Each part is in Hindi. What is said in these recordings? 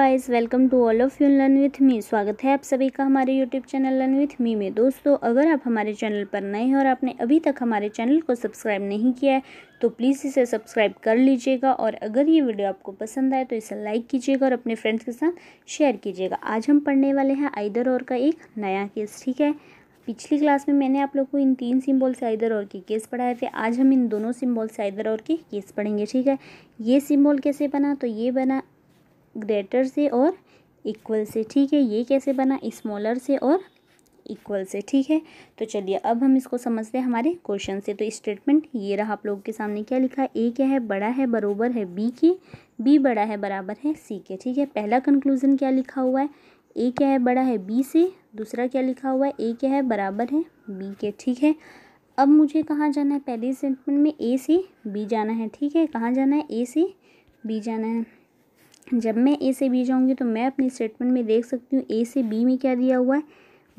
guys welcome to all of you learn with me स्वागत है आप सभी का हमारे YouTube channel learn with me में दोस्तों अगर आप हमारे चैनल पर नए हैं और आपने अभी तक हमारे चैनल को सब्सक्राइब नहीं किया है तो प्लीज़ इसे सब्सक्राइब कर लीजिएगा और अगर ये वीडियो आपको पसंद आए तो इसे लाइक कीजिएगा और अपने फ्रेंड्स के साथ शेयर कीजिएगा आज हम पढ़ने वाले हैं आइदर और का एक नया केस ठीक है पिछली क्लास में मैंने आप लोग को इन तीन सिंबल से आइदर और के केस पढ़ाए थे आज हम इन दोनों सिंबल से आइदर और के केस पढ़ेंगे ठीक है ये सिंबल कैसे बना तो ये बना ग्रेटर से और इक्वल से ठीक है ये कैसे बना स्मॉलर से और इक्वल से ठीक है तो चलिए अब हम इसको समझते हैं हमारे क्वेश्चन से तो स्टेटमेंट ये रहा आप लोगों के सामने क्या लिखा है ए क्या है बड़ा है बरोबर है बी के बी बड़ा है बराबर है सी के ठीक है पहला कंक्लूजन क्या लिखा हुआ है ए क्या है बड़ा है बी से दूसरा क्या लिखा हुआ है ए क्या है बराबर है बी के ठीक है अब मुझे कहाँ जाना है पहले स्टेटमेंट में ए से बी जाना है ठीक है कहाँ जाना है ए से बी जाना है जब मैं ए से बी जाऊँगी तो मैं अपने स्टेटमेंट में देख सकती हूँ ए से बी में क्या दिया हुआ है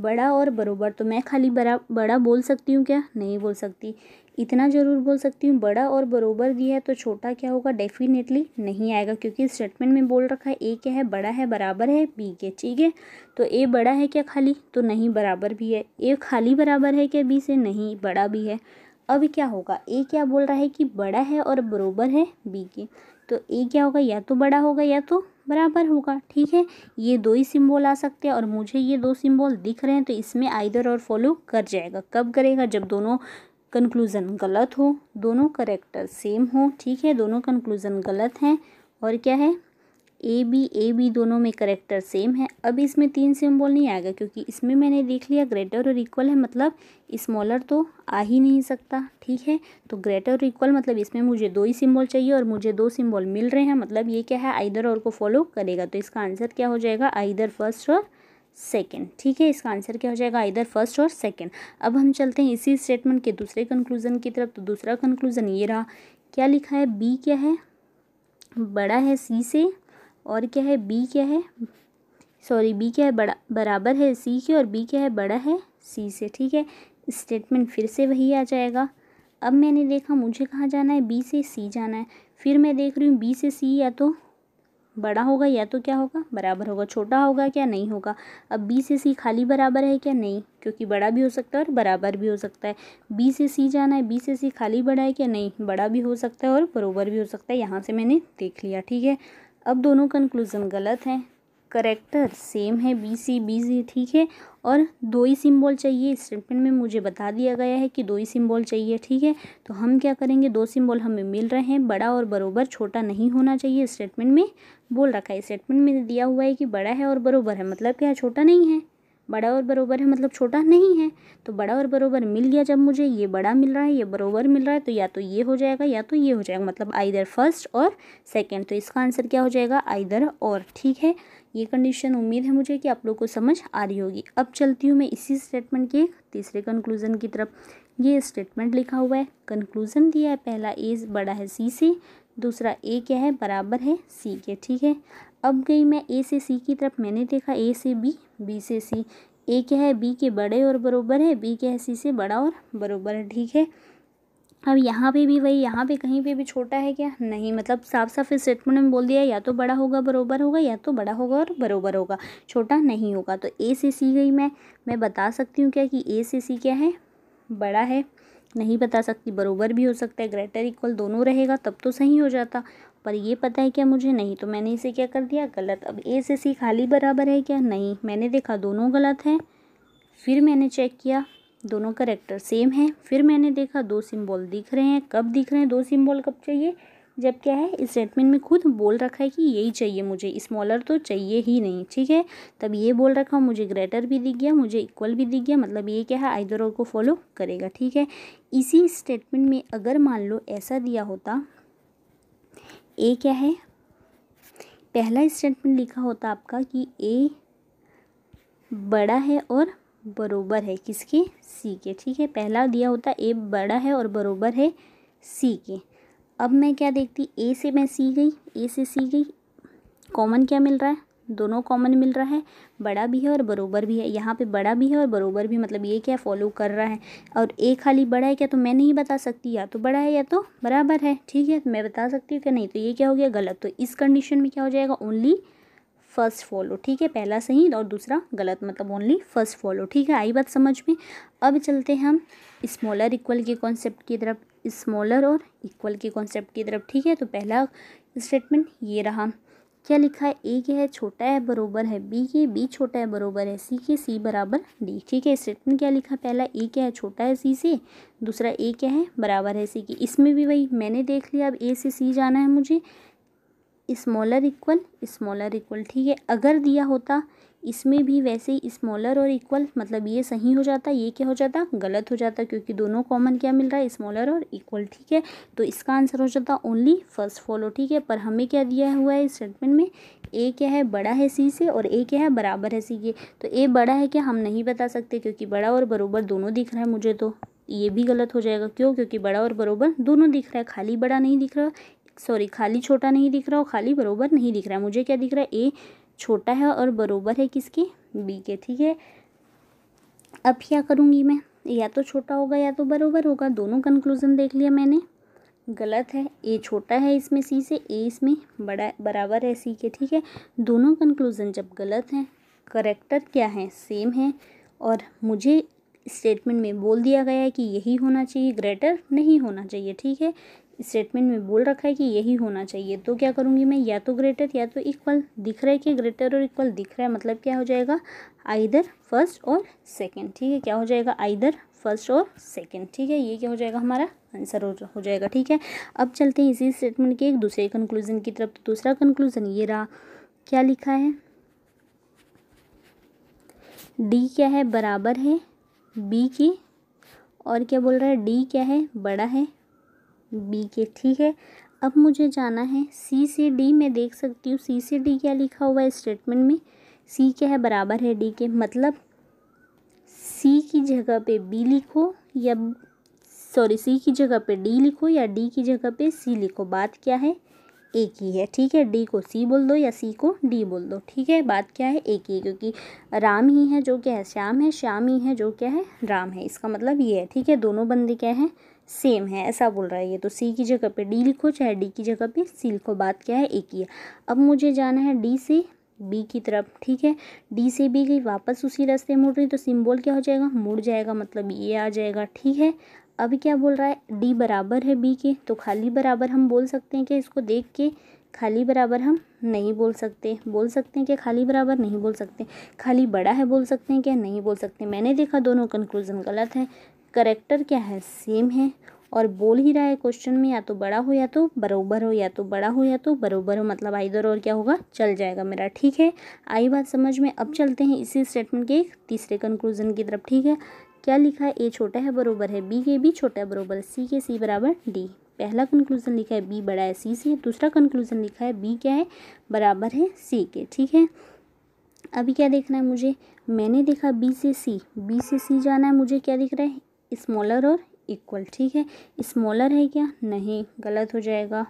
बड़ा और बरोबर तो मैं खाली बड़ा बड़ा बोल सकती हूँ क्या नहीं बोल सकती इतना ज़रूर बोल सकती हूँ बड़ा और बरोबर दिया है तो छोटा क्या होगा डेफिनेटली नहीं आएगा क्योंकि स्टेटमेंट में बोल रखा है ए क्या है बड़ा है बराबर है बी के ठीक है तो ए बड़ा है क्या खाली तो नहीं बराबर भी है ए खाली बराबर है क्या बी से नहीं बड़ा भी है अब क्या होगा ए क्या बोल रहा है कि बड़ा है और बरोबर है बी के तो ए क्या होगा या तो बड़ा होगा या तो बराबर होगा ठीक है ये दो ही सिंबल आ सकते हैं और मुझे ये दो सिंबल दिख रहे हैं तो इसमें आइधर और फॉलो कर जाएगा कब करेगा जब दोनों कंक्लूज़न गलत हो दोनों करेक्टर सेम हो ठीक है दोनों कंक्लूज़न गलत हैं और क्या है ए बी ए बी दोनों में करेक्टर सेम है अब इसमें तीन सिंबल नहीं आएगा क्योंकि इसमें मैंने देख लिया ग्रेटर और इक्वल है मतलब स्मॉलर तो आ ही नहीं सकता ठीक है तो ग्रेटर और इक्वल मतलब इसमें मुझे दो ही सिंबल चाहिए और मुझे दो सिंबल मिल रहे हैं मतलब ये क्या है आइधर और को फॉलो करेगा तो इसका आंसर क्या हो जाएगा आइधर फर्स्ट और सेकेंड ठीक है इसका आंसर क्या हो जाएगा इधर फर्स्ट और सेकेंड अब हम चलते हैं इसी स्टेटमेंट के दूसरे कंक्लूजन की तरफ तो दूसरा कंक्लूजन ये रहा क्या लिखा है बी क्या है बड़ा है सी से और क्या है बी क्या है सॉरी बी क्या है बड़ा बराबर है सी के और बी क्या है बड़ा है सी से ठीक है स्टेटमेंट फिर से वही आ जाएगा अब मैंने देखा मुझे कहाँ जाना है बी से सी जाना है फिर मैं देख रही हूँ बी से सी या तो बड़ा होगा या तो क्या होगा बराबर होगा छोटा होगा क्या नहीं होगा अब बी से सी खाली बराबर है क्या नहीं क्योंकि बड़ा भी हो सकता है और बराबर भी हो सकता है बी से सी जाना है बी से सी खाली बड़ा है क्या नहीं बड़ा भी हो सकता है और बराबर भी हो सकता है यहाँ से मैंने देख लिया ठीक है अब दोनों कंक्लूज़न गलत हैं करेक्टर सेम है बी सी बी सी ठीक है और दो ही सिंबल चाहिए स्टेटमेंट में मुझे बता दिया गया है कि दो ही सिंबल चाहिए ठीक है तो हम क्या करेंगे दो सिंबल हमें मिल रहे हैं बड़ा और बरोबर छोटा नहीं होना चाहिए स्टेटमेंट में बोल रखा है स्टेटमेंट में दिया हुआ है कि बड़ा है और बरोबर है मतलब क्या छोटा नहीं है बड़ा और बरोबर है मतलब छोटा नहीं है तो बड़ा और बरोबर मिल गया जब मुझे ये बड़ा मिल रहा है ये बरोबर मिल रहा है तो या तो ये हो जाएगा या तो ये हो जाएगा मतलब आइधर फर्स्ट और सेकेंड तो इसका आंसर क्या हो जाएगा आइधर और ठीक है ये कंडीशन उम्मीद है मुझे कि आप लोग को समझ आ रही होगी अब चलती हूँ मैं इसी स्टेटमेंट के तीसरे कंक्लूजन की तरफ ये स्टेटमेंट लिखा हुआ है कंक्लूजन दिया है पहला ए बड़ा है सी से दूसरा ए क्या है बराबर है सी के ठीक है अब गई मैं ए से सी की तरफ मैंने देखा ए से बी बी से सी ए क्या है बी के बड़े और बरोबर है बी क्या है सी से बड़ा और बरोबर है ठीक है अब यहाँ पे भी वही यहाँ पे कहीं पे भी छोटा है क्या नहीं मतलब साफ साफ इस स्टेटमेंट में बोल दिया या तो बड़ा होगा बरोबर होगा या तो बड़ा होगा और बरोबर होगा छोटा नहीं होगा तो ए से सी गई मैं मैं बता सकती हूँ क्या कि ए से सी क्या है बड़ा है नहीं बता सकती बरोबर भी हो सकता है ग्रेटर इक्वल दोनों रहेगा तब तो सही हो जाता पर ये पता है क्या मुझे नहीं तो मैंने इसे क्या कर दिया गलत अब ए से सी खाली बराबर है क्या नहीं मैंने देखा दोनों गलत हैं फिर मैंने चेक किया दोनों करेक्टर सेम है फिर मैंने देखा दो सिंबल दिख रहे हैं कब दिख रहे हैं दो सिंबल कब चाहिए जब क्या है स्टेटमेंट में खुद बोल रखा है कि यही चाहिए मुझे स्मॉलर तो चाहिए ही नहीं ठीक है तब ये बोल रखा हूँ मुझे ग्रेटर भी दिख गया मुझे इक्वल भी दिख गया मतलब ये क्या है आइदर को फॉलो करेगा ठीक है इसी स्टेटमेंट में अगर मान लो ऐसा दिया होता ए क्या है पहला स्टेटमेंट लिखा होता आपका कि ए बड़ा है और बरोबर है किसके सी के ठीक है पहला दिया होता ए बड़ा है और बरोबर है सी के अब मैं क्या देखती ए से मैं सी गई ए से सी गई कॉमन क्या मिल रहा है दोनों कॉमन मिल रहा है बड़ा भी है और बरोबर भी है यहाँ पे बड़ा भी है और बरोबर भी मतलब ये क्या फॉलो कर रहा है और ए खाली बड़ा है क्या तो मैं नहीं बता सकती या तो बड़ा है या तो बराबर है ठीक है मैं बता सकती हूँ क्या नहीं तो ये क्या हो गया गलत तो इस कंडीशन में क्या हो जाएगा ओनली फर्स्ट फॉलो ठीक है पहला सही और दूसरा गलत मतलब ओनली फर्स्ट फॉलो ठीक है आई बात समझ में अब चलते हैं हम स्मॉलर इक्वल के कॉन्सेप्ट की तरफ स्मॉलर और इक्वल के कॉन्सेप्ट की तरफ ठीक है तो पहला स्टेटमेंट ये रहा क्या लिखा है ए क्या है छोटा है बरोबर है बी के बी छोटा है बरोबर है सी के सी बराबर डी ठीक है स्टेटमेंट क्या लिखा पहला ए क्या है छोटा है सी से दूसरा ए क्या है बराबर है सी के इसमें भी वही मैंने देख लिया अब ए से सी जाना है मुझे स्मॉलर इक्वल स्मॉलर इक्वल ठीक है अगर दिया होता इसमें भी वैसे ही स्मॉलर और इक्वल मतलब ये सही हो जाता ये क्या हो जाता गलत हो जाता क्योंकि दोनों कॉमन क्या मिल रहा है स्मॉलर और इक्वल ठीक है तो इसका आंसर हो जाता ओनली फर्स्ट फॉलो ठीक है पर हमें क्या दिया हुआ है स्टेटमेंट में ए क्या है बड़ा है सी से और ए क्या है बराबर है सी के तो ए बड़ा है क्या हम नहीं बता सकते क्योंकि बड़ा और बराबर दोनों दिख रहा है मुझे तो ये भी गलत हो जाएगा क्यों क्योंकि बड़ा और बरोबर दोनों दिख रहा है खाली बड़ा नहीं दिख रहा सॉरी खाली छोटा नहीं दिख रहा और खाली बरोबर नहीं दिख रहा है मुझे क्या दिख रहा है ए छोटा है और बरोबर है किसके बी के ठीक है अब क्या करूँगी मैं या तो छोटा होगा या तो बरोबर होगा दोनों कंक्लूज़न देख लिया मैंने गलत है ए छोटा है इसमें सी से ए इसमें बड़ा बराबर है सी के ठीक है दोनों कंक्लूज़न जब गलत हैं करेक्टर क्या है सेम है और मुझे स्टेटमेंट में बोल दिया गया है कि यही होना चाहिए ग्रेटर नहीं होना चाहिए ठीक है स्टेटमेंट में बोल रखा है कि यही होना चाहिए तो क्या करूँगी मैं या तो ग्रेटर या तो इक्वल दिख रहा है कि ग्रेटर और इक्वल दिख रहा है मतलब क्या हो जाएगा आइधर फर्स्ट और सेकेंड ठीक है क्या हो जाएगा आइधर फर्स्ट और सेकेंड ठीक है ये क्या हो जाएगा हमारा आंसर हो जाएगा ठीक है अब चलते हैं इसी स्टेटमेंट के एक दूसरे कंक्लूजन की तरफ तो दूसरा कंक्लूजन ये रहा क्या लिखा है डी क्या है बराबर है बी की और क्या बोल रहा है डी क्या है बड़ा है बी के ठीक है अब मुझे जाना है सी से डी मैं देख सकती हूँ सी से डी क्या लिखा हुआ है स्टेटमेंट में सी क्या है बराबर है डी के मतलब सी की जगह पे बी लिखो या सॉरी सी की जगह पे डी लिखो या डी की जगह पे सी लिखो बात क्या है एक ही है ठीक है डी को सी बोल दो या सी को डी बोल दो ठीक है बात क्या है एक ही है क्योंकि राम ही है जो क्या है श्याम है श्याम ही है जो क्या है राम है इसका मतलब ये है ठीक है दोनों बंदे क्या हैं सेम है ऐसा बोल रहा है ये तो सी की जगह पे डी लिखो चाहे डी की जगह पे सी लिखो बात क्या है एक ही है अब मुझे जाना है डी से बी की तरफ ठीक है डी से बी गई वापस उसी रास्ते मुड़ रही तो सिंबल क्या हो जाएगा मुड़ जाएगा मतलब ये आ जाएगा ठीक है अब क्या बोल रहा है डी बराबर है बी के तो खाली बराबर हम बोल सकते हैं कि इसको देख के खाली बराबर हम नहीं बोल सकते बोल सकते हैं कि खाली बराबर नहीं बोल सकते खाली बड़ा है बोल सकते हैं क्या नहीं बोल सकते मैंने देखा दोनों कंक्लूज़न गलत है करेक्टर क्या है सेम है और बोल ही रहा है क्वेश्चन में या तो बड़ा हो या तो बरोबर हो या तो बड़ा हो या तो बरोबर हो मतलब आइधर और क्या होगा चल जाएगा मेरा ठीक है आई बात समझ में अब चलते हैं इसी स्टेटमेंट के तीसरे कंक्लूजन की तरफ ठीक है क्या लिखा है ए छोटा है बरोबर है बी के बी छोटा है बरोबर सी के सी बराबर डी पहला कंक्लूजन लिखा है बी बड़ा है सी से दूसरा कंक्लूजन लिखा है बी क्या है बराबर है सी के ठीक है अभी क्या देखना है मुझे मैंने देखा बी से सी बी से सी जाना है मुझे क्या दिख रहा है स्मॉलर और इक्वल ठीक है स्मॉलर है क्या नहीं गलत हो जाएगा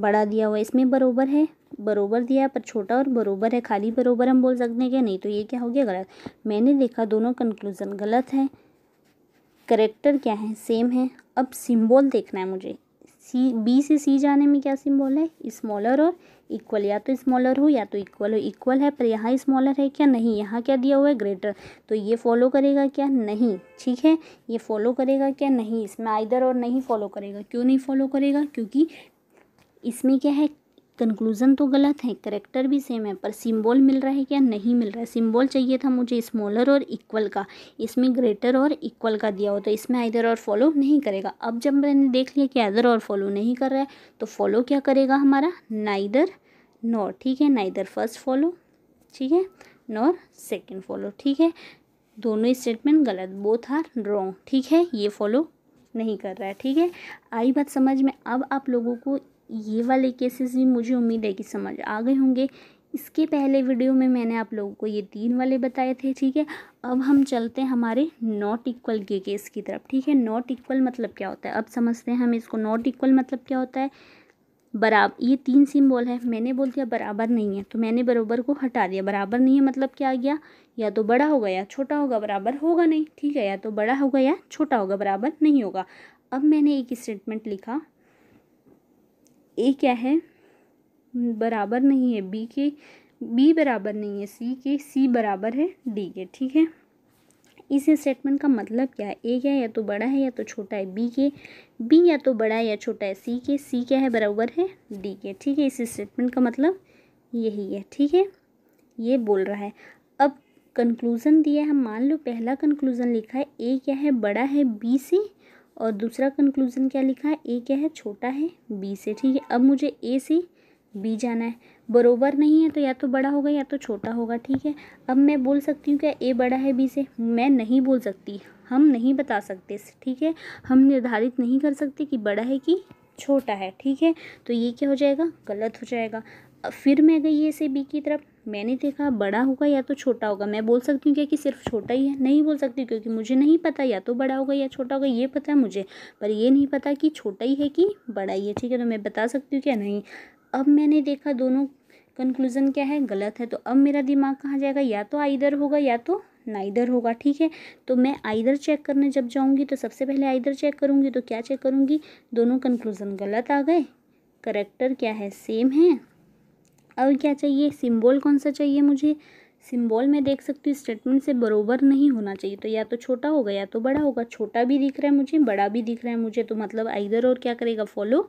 बड़ा दिया हुआ इसमें बरोबर है बरोबर दिया पर छोटा और बरोबर है खाली बरोबर हम बोल सकते हैं क्या नहीं तो ये क्या हो गया गलत मैंने देखा दोनों कंक्लूज़न गलत है करेक्टर क्या है सेम है अब सिंबल देखना है मुझे सी बी से सी जाने में क्या सिंबल है स्मॉलर और इक्वल या तो स्मॉलर हो या तो इक्वल हो इक्वल है पर यहाँ स्मॉलर है क्या नहीं यहाँ क्या दिया हुआ है ग्रेटर तो ये फॉलो करेगा क्या नहीं ठीक है ये फॉलो करेगा क्या नहीं इसमें आइदर और नहीं फॉलो करेगा क्यों नहीं फॉलो करेगा क्योंकि इसमें क्या है कंक्लूज़न तो गलत है करेक्टर भी सेम है पर सिम्बॉल मिल रहा है क्या नहीं मिल रहा है सिम्बॉल चाहिए था मुझे स्मॉलर और इक्वल का इसमें ग्रेटर और इक्वल का दिया हो तो इसमें आइदर और फॉलो नहीं करेगा अब जब मैंने देख लिया कि आइदर और फॉलो नहीं कर रहा है तो फॉलो क्या करेगा हमारा नाइदर नॉर ठीक है नाइदर फर्स्ट फॉलो ठीक है नॉर सेकेंड फॉलो ठीक है दोनों स्टेटमेंट गलत बोथ आर रॉन्ग ठीक है ये फॉलो नहीं कर रहा है ठीक है आई बात समझ में अब आप लोगों को ये वाले केसेस भी मुझे उम्मीद है कि समझ आ गए होंगे इसके पहले वीडियो में मैंने आप लोगों को ये तीन वाले बताए थे ठीक है अब हम चलते हैं हमारे नॉट इक्वल के केस की तरफ ठीक है नॉट इक्वल मतलब क्या होता है अब समझते हैं हम इसको नॉट इक्वल मतलब क्या होता है बराबर ये तीन सिंबल है मैंने बोल दिया बराबर नहीं है तो मैंने बराबर को हटा दिया बराबर नहीं है मतलब क्या आ गया या तो बड़ा होगा या छोटा होगा बराबर होगा नहीं ठीक है या तो बड़ा होगा या छोटा होगा बराबर नहीं होगा अब मैंने एक स्टेटमेंट लिखा ए क्या है बराबर नहीं है बी के बी बराबर नहीं है सी के सी बराबर है डी के ठीक है इस स्टेटमेंट का मतलब क्या है ए क्या है या तो बड़ा है या तो छोटा है बी के बी या तो बड़ा है या छोटा है सी के सी क्या है बराबर है डी के ठीक है इस स्टेटमेंट का मतलब यही है ठीक है ये बोल रहा है अब कंक्लूज़न दिया है मान लो पहला कंक्लूज़न लिखा है ए क्या है बड़ा है बी से और दूसरा कंक्लूज़न क्या लिखा है ए क्या है छोटा है बी से ठीक है अब मुझे ए से बी जाना है बरोबर नहीं है तो या तो बड़ा होगा या तो छोटा होगा ठीक है अब मैं बोल सकती हूँ क्या ए बड़ा है बी से मैं नहीं बोल सकती हम नहीं बता सकते ठीक है हम निर्धारित नहीं कर सकते कि बड़ा है कि छोटा है ठीक है तो ये क्या हो जाएगा गलत हो जाएगा फिर मैं गई ऐसे बी की तरफ मैंने देखा बड़ा होगा या तो छोटा होगा मैं बोल सकती हूँ क्या कि सिर्फ छोटा ही है नहीं बोल सकती क्योंकि मुझे नहीं पता या तो बड़ा होगा या छोटा होगा ये पता है मुझे पर ये नहीं पता कि छोटा ही है कि बड़ा ही है ठीक है तो मैं बता सकती हूँ क्या नहीं अब मैंने देखा दोनों कंक्लूज़न क्या है गलत है तो अब मेरा दिमाग कहाँ जाएगा या तो आइधर होगा या तो नाइधर होगा ठीक है तो मैं आइधर चेक करने जब जाऊँगी तो सबसे पहले आइधर चेक करूँगी तो क्या चेक करूँगी दोनों कंक्लूज़न गलत आ गए करेक्टर क्या है सेम है और क्या चाहिए सिम्बॉल कौन सा चाहिए मुझे सिम्बॉल में देख सकती हूँ स्टेटमेंट से बरोबर नहीं होना चाहिए तो या तो छोटा होगा या तो बड़ा होगा छोटा भी दिख रहा है मुझे बड़ा भी दिख रहा है मुझे तो मतलब आइधर और क्या करेगा फॉलो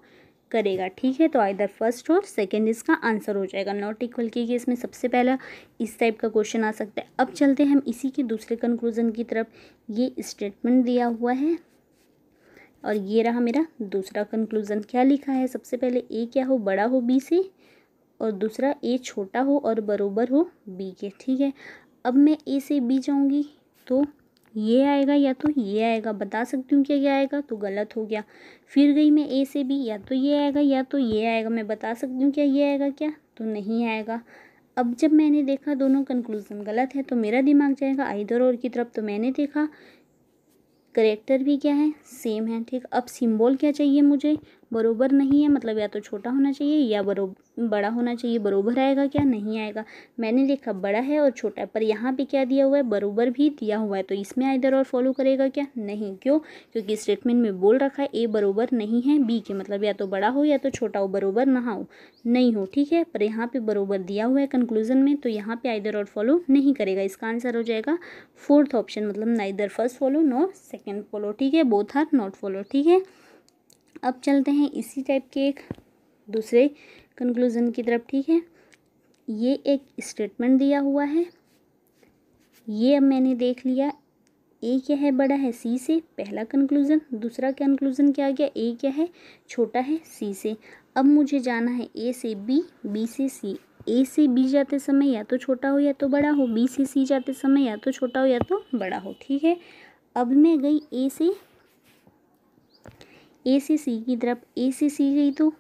करेगा ठीक है तो आइधर फर्स्ट और सेकेंड इसका आंसर हो जाएगा नॉट इक्वल की कि इसमें सबसे पहला इस टाइप का क्वेश्चन आ सकता है अब चलते हैं हम इसी के दूसरे कंक्लूजन की तरफ ये स्टेटमेंट दिया हुआ है और ये रहा मेरा दूसरा कंक्लूजन क्या लिखा है सबसे पहले ए क्या हो बड़ा हो बी से और दूसरा ए छोटा हो और बराबर हो बी के ठीक है अब मैं ए से बी जाऊँगी तो ये आएगा या तो ये आएगा बता सकती हूँ क्या क्या आएगा तो गलत हो गया फिर गई मैं ए से बी या तो ये आएगा या तो ये आएगा मैं बता सकती हूँ क्या ये आएगा क्या तो नहीं आएगा अब जब मैंने देखा दोनों कंक्लूज़न गलत है तो मेरा दिमाग जाएगा आइधर और की तरफ तो मैंने देखा करेक्टर भी क्या है सेम है ठीक अब सिंबल क्या चाहिए मुझे बरोबर नहीं है मतलब या तो छोटा होना चाहिए या बरोबर बड़ा होना चाहिए बरोबर आएगा क्या नहीं आएगा मैंने लिखा बड़ा है और छोटा है पर यहाँ पे क्या दिया हुआ है बरोबर भी दिया हुआ है तो इसमें आइधर और फॉलो करेगा क्या नहीं क्यों क्योंकि स्टेटमेंट में बोल रखा है ए बरोबर नहीं है बी के मतलब या तो बड़ा हो या तो छोटा हो बरोबर ना हो नहीं हो ठीक है पर यहाँ पर बरोबर दिया हुआ है कंक्लूजन में तो यहाँ पर आइधर और फॉलो नहीं करेगा इसका आंसर हो जाएगा फोर्थ ऑप्शन मतलब neither first follow nor second follow ठीक है बोथ आर नॉट फॉलो ठीक है अब चलते हैं इसी टाइप के एक दूसरे कंक्लूज़न की तरफ ठीक है ये एक स्टेटमेंट दिया हुआ है ये अब मैंने देख लिया ए क्या है बड़ा है सी से पहला कंक्लूज़न दूसरा कंक्लूज़न क्या आ गया ए क्या है छोटा है सी से अब मुझे जाना है ए से बी बी से सी ए से बी जाते समय या तो छोटा हो या तो बड़ा हो बी से सी जाते समय या तो छोटा हो या तो बड़ा हो ठीक है अब मैं गई ए से ए से सी की तरफ ए से सी गई तो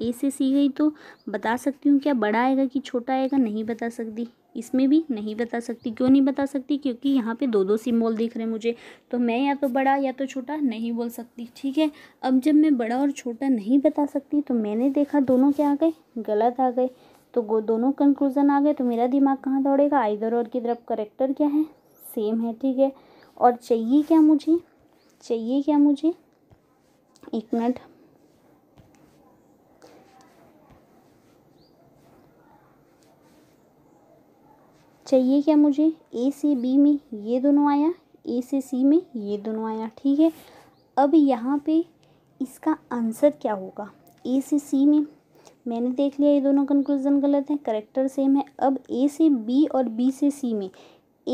ए से सी गई तो बता सकती हूँ क्या बड़ा आएगा कि छोटा आएगा नहीं बता सकती इसमें भी नहीं बता सकती क्यों नहीं बता सकती क्योंकि यहाँ पे दो दो सिम्बॉल दिख रहे हैं मुझे तो मैं या तो बड़ा या तो छोटा नहीं बोल सकती ठीक है अब जब मैं बड़ा और छोटा नहीं बता सकती तो मैंने देखा दोनों क्या आ गए गलत आ गए तो दोनों कंक्लूज़न आ गए तो मेरा दिमाग कहाँ दौड़ेगा आइधर और की तरफ करेक्टर क्या है सेम है ठीक है और चाहिए क्या मुझे चाहिए क्या मुझे एक मिनट चाहिए क्या मुझे ए से बी में ये दोनों आया ए से सी में ये दोनों आया ठीक है अब यहाँ पे इसका आंसर क्या होगा ए से सी में मैंने देख लिया ये दोनों कंक्लूजन गलत हैं करेक्टर सेम है अब ए से बी और बी से सी में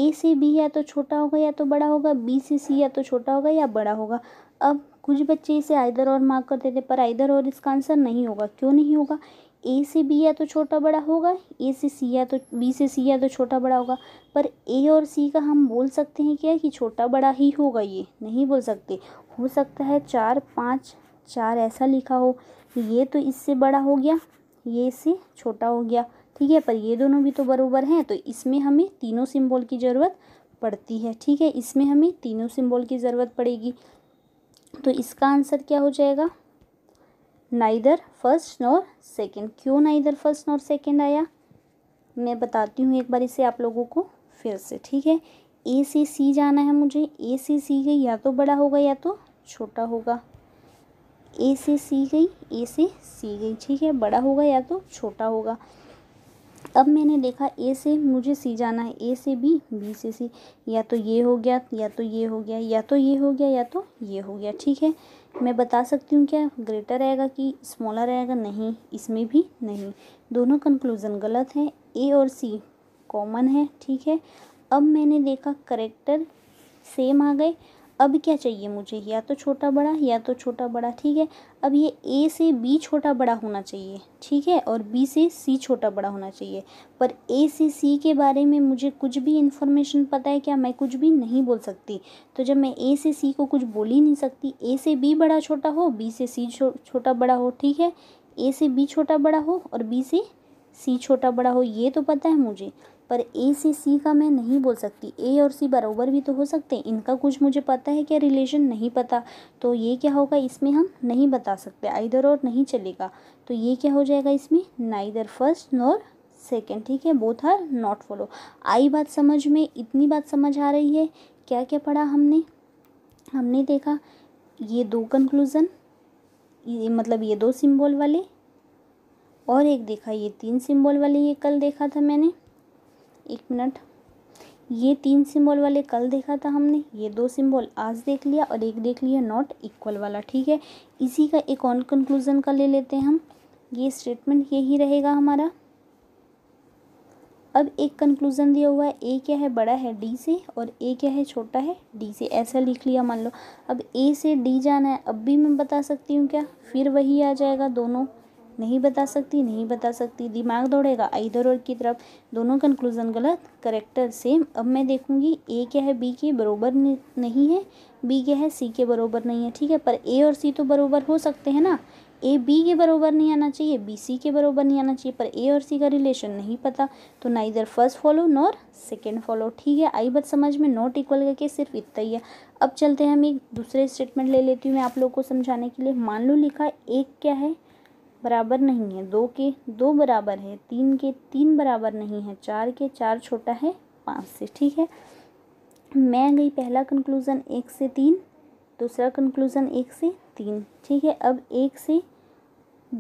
ए से बी या तो छोटा होगा या तो बड़ा होगा बी से सी या तो छोटा होगा या बड़ा होगा अब कुछ बच्चे इसे आइधर और मार्क करते थे पर आइधर और इसका आंसर नहीं होगा क्यों नहीं होगा ए से बी या तो छोटा बड़ा होगा ए से सी या तो बी से सी या तो छोटा बड़ा होगा पर ए और सी का हम बोल सकते हैं क्या कि छोटा बड़ा ही होगा ये नहीं बोल सकते हो सकता है चार पाँच चार ऐसा लिखा हो ये तो इससे बड़ा हो गया ये इससे छोटा हो गया ठीक है पर ये दोनों भी तो बरोबर हैं तो इसमें हमें तीनों सिंबल की ज़रूरत पड़ती है ठीक है इसमें हमें तीनों सिंबल की ज़रूरत पड़ेगी तो इसका आंसर क्या हो जाएगा नाइदर फर्स्ट नॉर सेकेंड क्यों नाइदर फर्स्ट नॉर सेकेंड आया मैं बताती हूँ एक बार इसे आप लोगों को फिर से ठीक है ए से सी जाना है मुझे ए से सी गई या तो बड़ा होगा या तो छोटा होगा ए से सी गई ए से सी गई ठीक है बड़ा होगा या तो छोटा होगा अब मैंने देखा ए से मुझे सी जाना है ए से बी बी से सी या तो ये हो गया या तो ये हो गया या तो ये हो गया या तो ये हो गया ठीक है मैं बता सकती हूँ क्या ग्रेटर रहेगा कि स्मॉलर आएगा नहीं इसमें भी नहीं दोनों कंक्लूज़न गलत हैं ए और सी कॉमन है ठीक है अब मैंने देखा करेक्टर सेम आ गए अब क्या चाहिए मुझे या तो छोटा बड़ा या तो छोटा बड़ा ठीक है अब ये ए से बी छोटा बड़ा होना चाहिए ठीक है और बी से सी छोटा बड़ा होना चाहिए पर ए से सी के बारे में मुझे कुछ भी इन्फॉर्मेशन पता है क्या मैं कुछ भी नहीं बोल सकती तो जब मैं ए से सी को कुछ बोल ही नहीं सकती ए से बी बड़ा छोटा हो बी से सी छोटा बड़ा हो ठीक है ए से बी छोटा बड़ा हो और बी से सी छोटा बड़ा हो ये तो पता है मुझे पर ए से सी का मैं नहीं बोल सकती ए और सी बराबर भी तो हो सकते हैं इनका कुछ मुझे पता है क्या रिलेशन नहीं पता तो ये क्या होगा इसमें हम नहीं बता सकते आइधर और नहीं चलेगा तो ये क्या हो जाएगा इसमें ना इधर फर्स्ट नॉर सेकेंड ठीक है बोथ आर नॉट फॉलो आई बात समझ में इतनी बात समझ आ रही है क्या क्या पढ़ा हमने हमने देखा ये दो कंक्लूज़न ये मतलब ये दो सिंबल वाले और एक देखा ये तीन सिंबल वाले ये कल देखा था मैंने एक मिनट ये तीन सिंबल वाले कल देखा था हमने ये दो सिंबल आज देख लिया और एक देख लिया नॉट इक्वल वाला ठीक है इसी का एक ऑन कंक्लूजन का ले लेते हैं हम ये स्टेटमेंट यही रहेगा हमारा अब एक कंक्लूज़न दिया हुआ है ए क्या है बड़ा है डी से और ए क्या है छोटा है डी से ऐसा लिख लिया मान लो अब ए से डी जाना है अब भी मैं बता सकती हूँ क्या फिर वही आ जाएगा दोनों नहीं बता सकती नहीं बता सकती दिमाग दौड़ेगा इधर और की तरफ दोनों कंक्लूज़न गलत करेक्टर सेम अब मैं देखूंगी ए क्या है बी के बरोबर नहीं है बी क्या है सी के बरोबर नहीं है ठीक है पर ए और सी तो बरोबर हो सकते हैं ना ए बी के बरोबर नहीं आना चाहिए बी सी के बरोबर नहीं आना चाहिए पर ए और सी का रिलेशन नहीं पता तो neither first follow nor second follow ठीक है आई बात समझ में नॉट इक्वल करके सिर्फ इतना ही है अब चलते हैं हम एक दूसरे स्टेटमेंट ले लेती हूँ मैं आप लोग को समझाने के लिए मान लो लिखा एक क्या है बराबर नहीं है दो के दो बराबर है तीन के तीन बराबर नहीं है चार के चार छोटा है पाँच से ठीक है मैं गई पहला कंक्लूज़न एक से तीन दूसरा कंक्लूज़न एक से तीन ठीक है अब एक से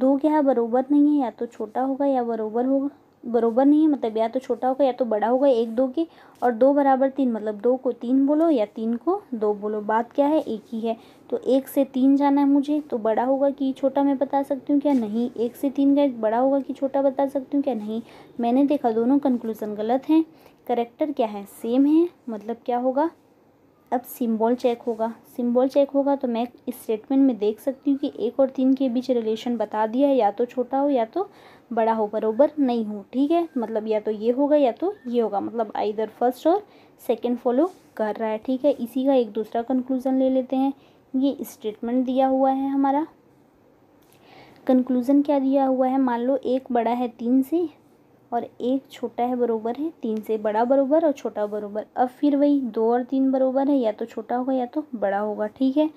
दो क्या बराबर नहीं है या तो छोटा होगा या बराबर होगा बराबर नहीं है मतलब या तो छोटा होगा या तो बड़ा होगा एक दो के और दो बराबर तीन मतलब दो को तीन बोलो या तीन को दो बोलो बात क्या है एक ही है तो एक से तीन जाना है मुझे तो बड़ा होगा कि छोटा मैं बता सकती हूँ क्या नहीं एक से तीन का बड़ा होगा कि छोटा बता सकती हूँ क्या नहीं मैंने देखा दोनों कंक्लूज़न गलत हैं करेक्टर क्या है सेम है मतलब क्या होगा अब सिंबल चेक होगा सिंबल चेक होगा तो मैं इस स्टेटमेंट में देख सकती हूँ कि एक और तीन के बीच रिलेशन बता दिया है या तो छोटा हो या तो बड़ा हो बरोबर नहीं हो ठीक है मतलब या तो ये होगा या तो ये होगा मतलब आइधर फर्स्ट और सेकंड फॉलो कर रहा है ठीक है इसी का एक दूसरा कंक्लूज़न ले लेते हैं ये स्टेटमेंट दिया हुआ है हमारा कंक्लूज़न क्या दिया हुआ है मान लो एक बड़ा है तीन से और एक छोटा है बरोबर है तीन से बड़ा बरोबर और छोटा बरोबर अब फिर वही दो और तीन बरोबर है या तो छोटा होगा या तो बड़ा होगा ठीक है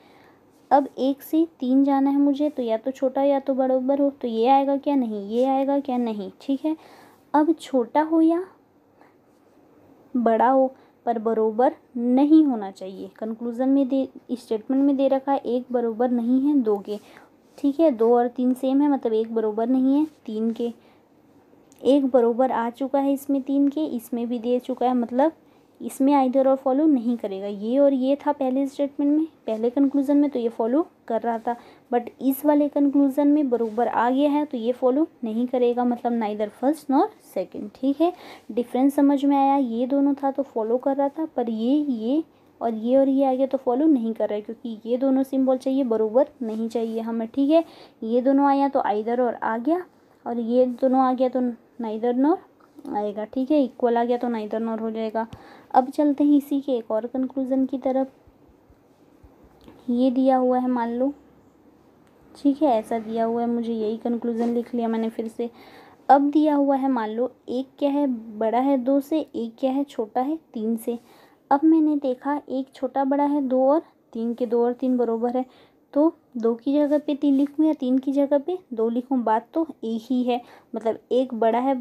अब एक से तीन जाना है मुझे तो या तो छोटा या तो बराबर हो तो ये आएगा क्या नहीं ये आएगा क्या नहीं ठीक है अब छोटा हो या बड़ा हो पर बराबर नहीं होना चाहिए कंक्लूज़न में दे स्टेटमेंट में दे रखा है एक बराबर नहीं है दो के ठीक है दो और तीन सेम है मतलब एक बराबर नहीं है तीन के एक बरोबर आ चुका है इसमें तीन के इसमें भी दे चुका है मतलब इसमें आइधर और फॉलो नहीं करेगा ये और ये था पहले स्टेटमेंट में पहले कंक्लूज़न में तो ये फॉलो कर रहा था बट इस वाले कंक्लूज़न में बरूबर आ गया है तो ये फॉलो नहीं करेगा मतलब neither first nor second ठीक है डिफरेंस समझ में आया ये दोनों था तो फॉलो कर रहा था पर ये ये और ये और ये आ गया तो फॉलो नहीं कर रहा है क्योंकि ये दोनों सिंबल चाहिए बरूबर नहीं चाहिए हमें ठीक है ये दोनों आया तो आइधर और आ गया और ये दोनों आ गया तो ना इधर नॉर आएगा ठीक है इक्वल आ गया तो ना इधर नॉर हो जाएगा अब चलते हैं इसी के एक और कंक्लूज़न की तरफ ये दिया हुआ है मान लो ठीक है ऐसा दिया हुआ है मुझे यही कंक्लूज़न लिख लिया मैंने फिर से अब दिया हुआ है मान लो एक क्या है बड़ा है दो से एक क्या है छोटा है तीन से अब मैंने देखा एक छोटा बड़ा है दो और तीन के दो और तीन बरोबर है तो दो की जगह पे तीन लिखूँ या तीन की जगह पे दो लिखूँ बात तो एक ही है मतलब एक बड़ा है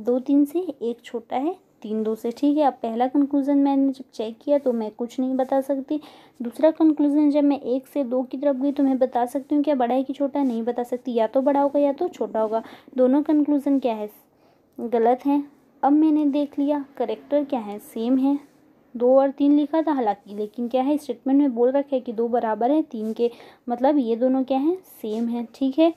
दो तीन से एक छोटा है तीन दो से ठीक है अब पहला कंक्लूज़न मैंने जब चेक किया तो मैं कुछ नहीं बता सकती दूसरा कंक्लूज़न जब मैं एक से दो की तरफ गई तो मैं बता सकती हूँ क्या बड़ा है कि छोटा नहीं बता सकती या तो बड़ा होगा या तो छोटा होगा दोनों कंक्लूज़न क्या है गलत हैं अब मैंने देख लिया करेक्टर क्या है सेम है दो और तीन लिखा था हालांकि लेकिन क्या है स्टेटमेंट में बोल रखा है कि दो बराबर हैं तीन के मतलब ये दोनों क्या हैं सेम है ठीक है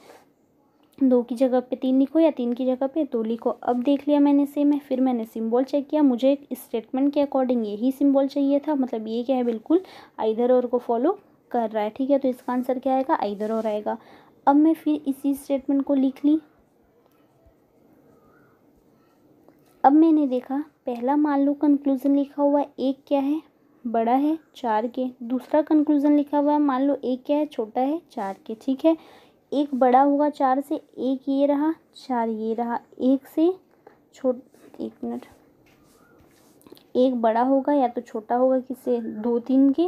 दो की जगह पे तीन लिखो या तीन की जगह पे दो लिखो अब देख लिया मैंने सेम है फिर मैंने सिंबल चेक किया मुझे स्टेटमेंट के अकॉर्डिंग यही सिंबल चाहिए था मतलब ये क्या है बिल्कुल आइधर और को फॉलो कर रहा है ठीक है तो इसका आंसर क्या आएगा आइधर और आएगा अब मैं फिर इसी स्टेटमेंट को लिख ली अब मैंने देखा पहला मान लो कंक्लूज़न लिखा हुआ एक क्या है बड़ा है चार के दूसरा कंक्लूज़न लिखा हुआ है मान लो एक क्या है छोटा है चार के ठीक है एक बड़ा होगा चार से एक ये रहा चार ये रहा एक से छोट एक मिनट एक बड़ा होगा या तो छोटा होगा किससे दो तीन के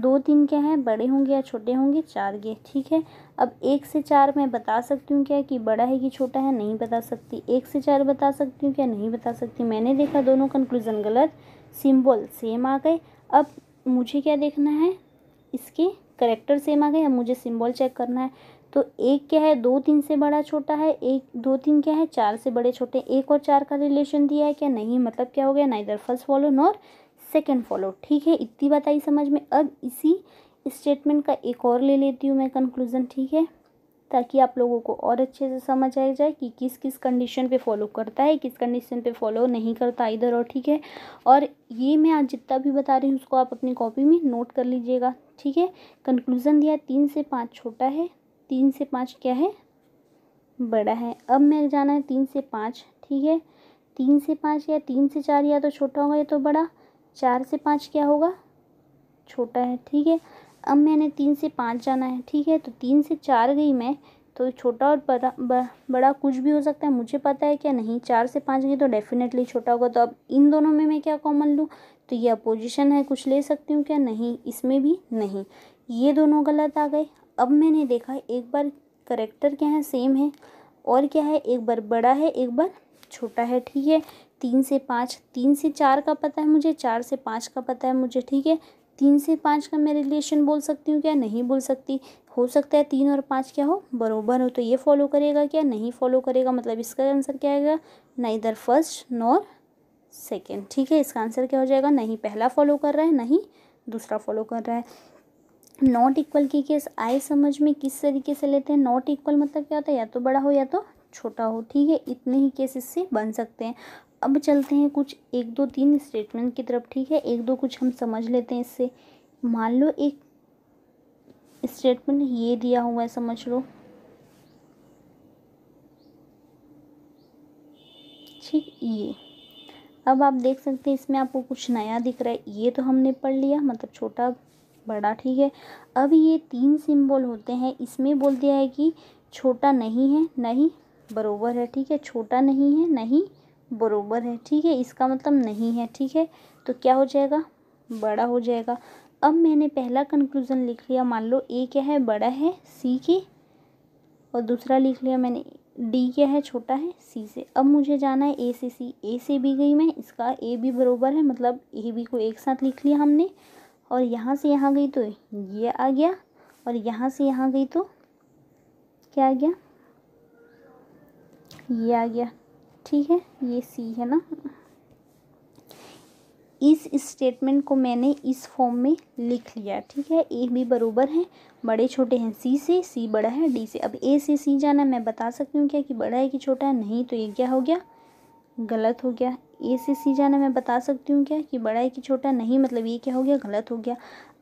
दो तीन क्या है बड़े होंगे या छोटे होंगे चार के ठीक है अब एक से चार मैं बता सकती हूँ क्या कि बड़ा है कि छोटा है नहीं बता सकती एक से चार बता सकती हूँ क्या नहीं बता सकती मैंने देखा दोनों कंक्लूज़न गलत सिंबल सेम आ गए अब मुझे क्या देखना है इसके करेक्टर सेम आ गए अब मुझे सिम्बॉल चेक करना है तो एक क्या है दो तीन से बड़ा छोटा है एक दो तीन क्या है चार से बड़े छोटे एक और चार का रिलेशन दिया है क्या नहीं मतलब क्या हो गया neither first follow nor second follow ठीक है इतनी बात आई समझ में अब इसी स्टेटमेंट का एक और ले लेती हूँ मैं कंक्लूज़न ठीक है ताकि आप लोगों को और अच्छे से समझ आ जाए कि किस किस कंडीशन पे फॉलो करता है किस कंडीशन पे फॉलो नहीं करता इधर और ठीक है और ये मैं आज जितना भी बता रही हूँ उसको आप अपनी कॉपी में नोट कर लीजिएगा ठीक है कंक्लूज़न दिया तीन से पाँच छोटा है तीन से पाँच क्या है बड़ा है अब मैं जाना है तीन से पाँच ठीक है तीन से पाँच या तीन से चार या तो छोटा होगा या तो बड़ा चार से पाँच क्या होगा छोटा है ठीक है अब मैंने तीन से पाँच जाना है ठीक है तो तीन से चार गई मैं तो छोटा और बड़ा बड़ा कुछ भी हो सकता है मुझे पता है क्या नहीं चार से पाँच गई तो डेफिनेटली छोटा होगा तो अब इन दोनों में मैं क्या कॉमन लूँ तो ये अपोजिशन है कुछ ले सकती हूँ क्या नहीं इसमें भी नहीं ये दोनों गलत आ गए अब मैंने देखा एक बार करेक्टर क्या है सेम है और क्या है एक बार बड़ा है एक बार छोटा है ठीक है तीन से पाँच तीन से चार का पता है मुझे चार से पाँच का पता है मुझे ठीक है तीन से पाँच का मैं रिलेशन बोल सकती हूँ क्या नहीं बोल सकती हो सकता है तीन और पाँच क्या हो बरोबर हो तो ये फॉलो करेगा क्या नहीं फॉलो करेगा मतलब इसका आंसर क्या आएगा ना इधर फर्स्ट नॉर सेकेंड ठीक है इसका आंसर क्या हो जाएगा नहीं पहला फॉलो कर रहा है नहीं दूसरा फॉलो कर रहा है नॉट इक्वल की केस आए समझ में किस तरीके से लेते हैं नॉट इक्वल मतलब क्या होता है या तो बड़ा हो या तो छोटा हो ठीक है इतने ही केस इससे बन सकते हैं अब चलते हैं कुछ एक दो तीन स्टेटमेंट की तरफ ठीक है एक दो कुछ हम समझ लेते हैं इससे मान लो एक स्टेटमेंट ये दिया हुआ है समझ लो ठीक ये अब आप देख सकते हैं इसमें आपको कुछ नया दिख रहा है ये तो हमने पढ़ लिया मतलब छोटा बड़ा ठीक है अब ये तीन सिंबल होते हैं इसमें बोल दिया है कि छोटा नहीं है नहीं बरोबर है ठीक है छोटा नहीं है नहीं बरोबर है ठीक है इसका मतलब नहीं है ठीक है तो क्या हो जाएगा बड़ा हो जाएगा अब मैंने पहला कंक्लूज़न लिख लिया मान लो ए क्या है बड़ा है सी के और दूसरा लिख लिया मैंने डी क्या है छोटा है सी से अब मुझे जाना है ए से सी ए से भी गई मैं इसका ए भी बरोबर है मतलब ए बी को एक साथ लिख लिया हमने और यहाँ से यहाँ गई तो ये आ गया और यहाँ से यहाँ गई तो क्या आ गया ये आ गया ठीक है ये सी है ना इस स्टेटमेंट को मैंने इस फॉर्म में लिख लिया ठीक है ए भी बरोबर है बड़े छोटे हैं सी से सी बड़ा है डी से अब ए से सी जाना मैं बता सकती हूँ क्या कि बड़ा है कि छोटा है नहीं तो ये क्या हो गया गलत हो गया ए से सी जाना मैं बता सकती हूँ क्या कि बड़ा है कि छोटा नहीं मतलब ये क्या हो गया गलत हो गया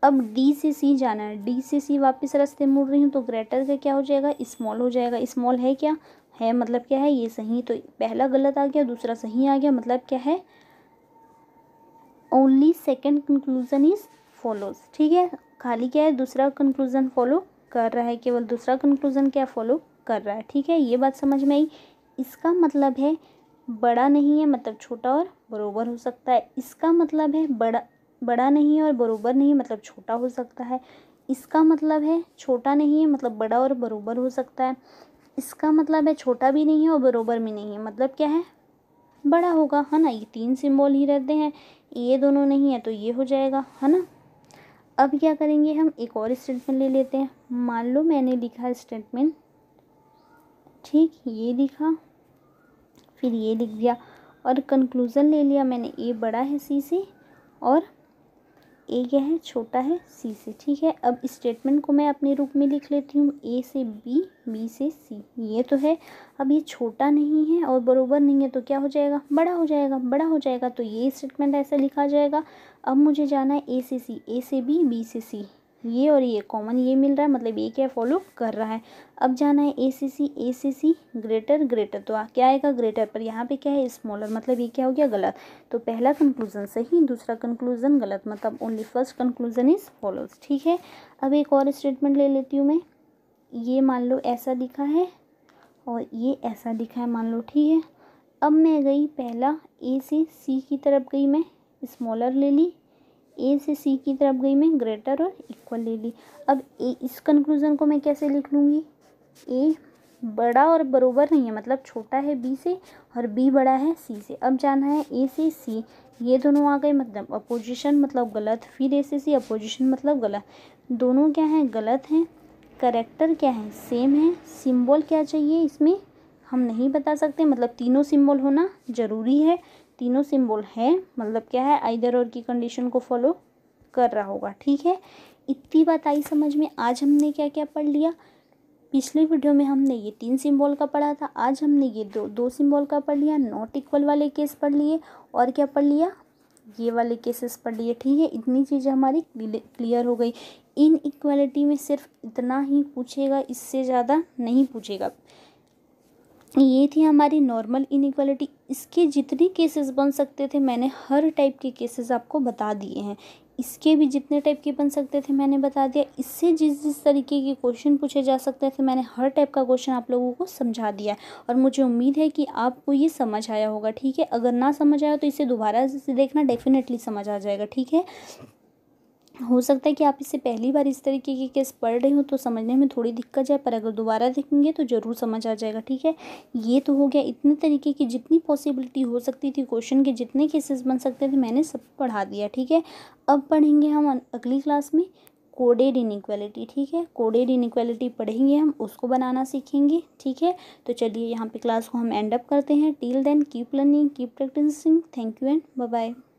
अब डी से सी जाना है डी से सी वापस रास्ते मुड़ रही हूँ तो ग्रेटर का क्या हो जाएगा स्मॉल हो जाएगा स्मॉल है क्या है मतलब क्या है ये सही तो पहला गलत आ गया दूसरा सही आ गया मतलब क्या है only second conclusion is follows ठीक है खाली क्या है दूसरा कंक्लूजन फॉलो कर रहा है केवल दूसरा कंक्लूजन क्या फॉलो कर रहा है ठीक है ये बात समझ में आई इसका मतलब है बड़ा नहीं है मतलब छोटा और बरोबर हो सकता है इसका मतलब है बड़ा बड़ा नहीं है और बरोबर नहीं मतलब छोटा हो सकता है इसका मतलब है छोटा नहीं है मतलब बड़ा और बरोबर हो सकता है इसका मतलब है छोटा भी नहीं है और बरोबर भी नहीं है मतलब क्या है बड़ा होगा है ना ये तीन सिंबल ही रहते हैं ये दोनों नहीं है तो ये हो जाएगा है ना अब क्या करेंगे हम एक और स्टेटमेंट ले लेते हैं मान लो मैंने लिखा स्टेटमेंट ठीक ये लिखा फिर ये लिख दिया और कंक्लूज़न ले लिया मैंने ए बड़ा है सी से और ए क्या है छोटा है सी से ठीक है अब स्टेटमेंट को मैं अपने रूप में लिख लेती हूँ ए से बी बी से सी ये तो है अब ये छोटा नहीं है और बरोबर नहीं है तो क्या हो जाएगा बड़ा हो जाएगा बड़ा हो जाएगा तो ये स्टेटमेंट ऐसा लिखा जाएगा अब मुझे जाना है ए से सी ए से बी बी से सी ये और ये कॉमन ये मिल रहा है मतलब ये क्या फॉलो कर रहा है अब जाना है ए सी सी ए सी सी ग्रेटर ग्रेटर तो क्या आएगा ग्रेटर पर यहाँ पे क्या है स्मॉलर मतलब ये क्या हो गया गलत तो पहला कंक्लूजन सही दूसरा कंक्लूजन गलत मतलब only first conclusion is follow ठीक है अब एक और स्टेटमेंट ले लेती हूँ मैं ये मान लो ऐसा लिखा है और ये ऐसा लिखा है मान लो ठीक है अब मैं गई पहला ए से सी की तरफ गई मैं स्मॉलर ले ली ए से सी की तरफ गई मैं ग्रेटर और इक्वल ले ली अब ए इस कंक्लूज़न को मैं कैसे लिख लूँगी ए बड़ा और बरोबर नहीं है मतलब छोटा है बी से और बी बड़ा है सी से अब जाना है ए से सी ये दोनों आ गए मतलब अपोजिशन मतलब गलत फिर ए से सी अपोजिशन मतलब गलत दोनों क्या हैं गलत हैं करेक्टर क्या है सेम है सिंबल क्या चाहिए इसमें हम नहीं बता सकते मतलब तीनों सिंबल होना ज़रूरी है तीनों सिंबल हैं मतलब क्या है आइदर और की कंडीशन को फॉलो कर रहा होगा ठीक है इतनी बात आई समझ में आज हमने क्या क्या पढ़ लिया पिछले वीडियो में हमने ये तीन सिंबल का पढ़ा था आज हमने ये दो दो सिंबल का पढ़ लिया नॉट इक्वल वाले केस पढ़ लिए और क्या पढ़ लिया ये वाले केसेस पढ़ लिए ठीक है इतनी चीज़ें हमारी क्लियर हो गई इन इक्वालिटी में सिर्फ इतना ही पूछेगा इससे ज़्यादा नहीं पूछेगा ये थी हमारी नॉर्मल इनिक्वालिटी इसके जितने केसेस बन सकते थे मैंने हर टाइप के केसेस आपको बता दिए हैं इसके भी जितने टाइप के बन सकते थे मैंने बता दिया इससे जिस जिस तरीके के क्वेश्चन पूछे जा सकते थे मैंने हर टाइप का क्वेश्चन आप लोगों को समझा दिया और मुझे उम्मीद है कि आपको ये समझ आया होगा ठीक है अगर ना समझ आया तो इसे दोबारा से देखना डेफिनेटली समझ आ जाएगा ठीक है हो सकता है कि आप इसे पहली बार इस तरीके की केस पढ़ रहे हो तो समझने में थोड़ी दिक्कत जाए पर अगर दोबारा देखेंगे तो ज़रूर समझ आ जाएगा ठीक है ये तो हो गया इतने तरीके की जितनी पॉसिबिलिटी हो सकती थी क्वेश्चन के जितने केसेस बन सकते थे मैंने सब पढ़ा दिया ठीक है अब पढ़ेंगे हम अगली क्लास में कोडेड इनिक्वालिटी ठीक है कोडेड इनिक्वालिटी पढ़ेंगे हम उसको बनाना सीखेंगे ठीक है तो चलिए यहाँ पर क्लास को हम एंड अप करते हैं till then keep learning keep practising thank you and bye bye